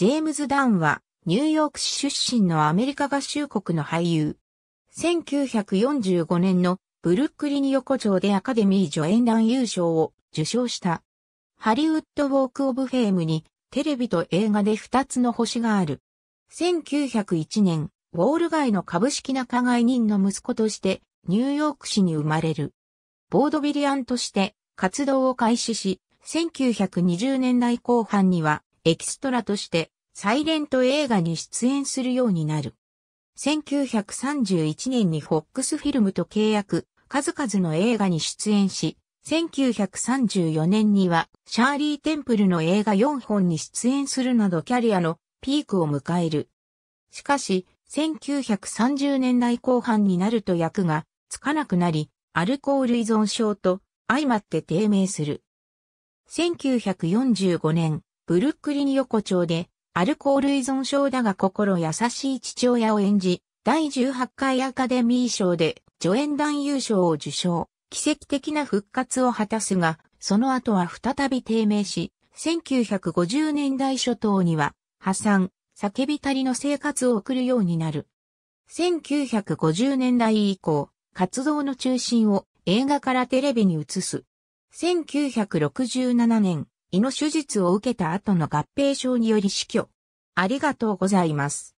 ジェームズ・ダンは、ニューヨーク市出身のアメリカ合衆国の俳優。1945年のブルックリン横丁でアカデミー助演団優勝を受賞した。ハリウッド・ウォーク・オブ・フェームにテレビと映画で2つの星がある。1901年、ウォール街の株式仲買人の息子としてニューヨーク市に生まれる。ボードビリアンとして活動を開始し、1920年代後半にはエキストラとしてサイレント映画に出演するようになる。1931年にフォックスフィルムと契約、数々の映画に出演し、1934年にはシャーリー・テンプルの映画4本に出演するなどキャリアのピークを迎える。しかし、1930年代後半になると役がつかなくなり、アルコール依存症と相まって低迷する。1945年、ブルックリン横丁で、アルコール依存症だが心優しい父親を演じ、第18回アカデミー賞で助演男優賞を受賞。奇跡的な復活を果たすが、その後は再び低迷し、1950年代初頭には破産、叫びたりの生活を送るようになる。1950年代以降、活動の中心を映画からテレビに移す。1967年、胃の手術を受けた後の合併症により死去。ありがとうございます。